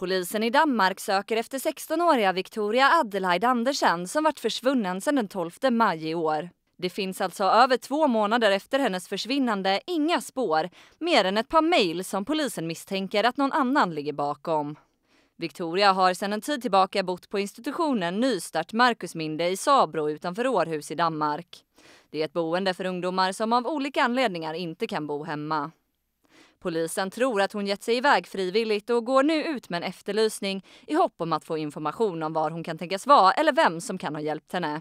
Polisen i Danmark söker efter 16-åriga Victoria Adelheid Andersen som varit försvunnen sedan den 12 maj i år. Det finns alltså över två månader efter hennes försvinnande inga spår, mer än ett par mejl som polisen misstänker att någon annan ligger bakom. Victoria har sedan en tid tillbaka bott på institutionen Nystart Marcusminde i Sabro utanför Århus i Danmark. Det är ett boende för ungdomar som av olika anledningar inte kan bo hemma. Polisen tror att hon gett sig iväg frivilligt och går nu ut med en efterlysning i hopp om att få information om var hon kan tänkas vara eller vem som kan ha hjälpt henne.